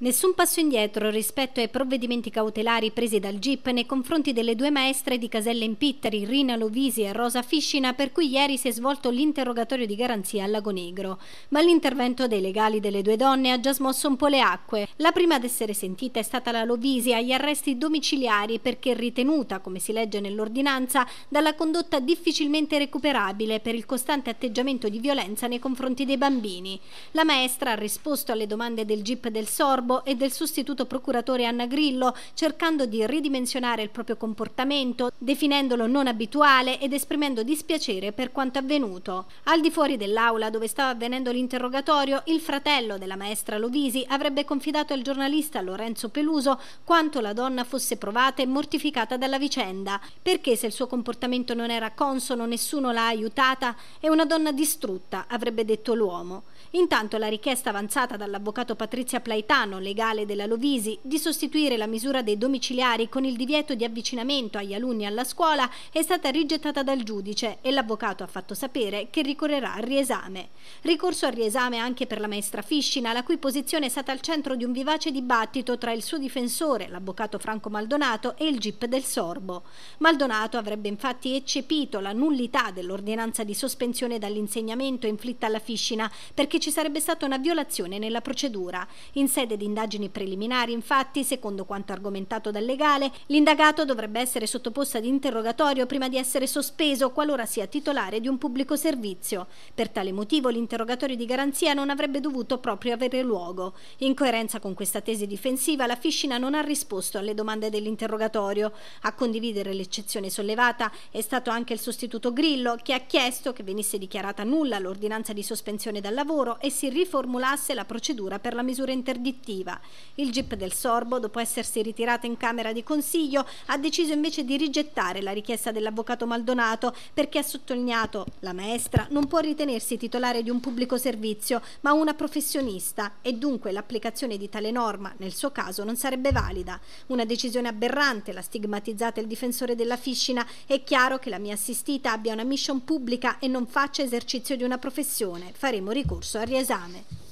Nessun passo indietro rispetto ai provvedimenti cautelari presi dal GIP nei confronti delle due maestre di Caselle in Pitteri, Rina Lovisi e Rosa Fiscina, per cui ieri si è svolto l'interrogatorio di garanzia al Lago Negro. Ma l'intervento dei legali delle due donne ha già smosso un po' le acque. La prima ad essere sentita è stata la Lovisi agli arresti domiciliari perché ritenuta, come si legge nell'ordinanza, dalla condotta difficilmente recuperabile per il costante atteggiamento di violenza nei confronti dei bambini. La maestra ha risposto alle domande del GIP del Sorbo Garbo e del sostituto procuratore Anna Grillo, cercando di ridimensionare il proprio comportamento, definendolo non abituale ed esprimendo dispiacere per quanto avvenuto. Al di fuori dell'aula dove stava avvenendo l'interrogatorio, il fratello della maestra Lovisi avrebbe confidato al giornalista Lorenzo Peluso quanto la donna fosse provata e mortificata dalla vicenda, perché se il suo comportamento non era consono nessuno l'ha aiutata è una donna distrutta, avrebbe detto l'uomo. Intanto la richiesta avanzata dall'avvocato Patrizia Plaitano piano legale della Lovisi di sostituire la misura dei domiciliari con il divieto di avvicinamento agli alunni alla scuola è stata rigettata dal giudice e l'avvocato ha fatto sapere che ricorrerà al riesame. Ricorso al riesame anche per la maestra Fiscina, la cui posizione è stata al centro di un vivace dibattito tra il suo difensore, l'avvocato Franco Maldonato, e il GIP del Sorbo. Maldonato avrebbe infatti eccepito la nullità dell'ordinanza di sospensione dall'insegnamento inflitta alla Fiscina perché ci sarebbe stata una violazione nella procedura. In sede di indagini preliminari, infatti, secondo quanto argomentato dal legale, l'indagato dovrebbe essere sottoposto ad interrogatorio prima di essere sospeso qualora sia titolare di un pubblico servizio. Per tale motivo l'interrogatorio di garanzia non avrebbe dovuto proprio avere luogo. In coerenza con questa tesi difensiva, la Fiscina non ha risposto alle domande dell'interrogatorio. A condividere l'eccezione sollevata è stato anche il sostituto Grillo, che ha chiesto che venisse dichiarata nulla l'ordinanza di sospensione dal lavoro e si riformulasse la procedura per la misura interdittiva positiva. Il GIP del Sorbo, dopo essersi ritirato in Camera di Consiglio, ha deciso invece di rigettare la richiesta dell'avvocato Maldonato perché ha sottolineato la maestra non può ritenersi titolare di un pubblico servizio, ma una professionista e dunque l'applicazione di tale norma nel suo caso non sarebbe valida. Una decisione aberrante, l'ha stigmatizzata il difensore della Fiscina, è chiaro che la mia assistita abbia una mission pubblica e non faccia esercizio di una professione. Faremo ricorso al riesame.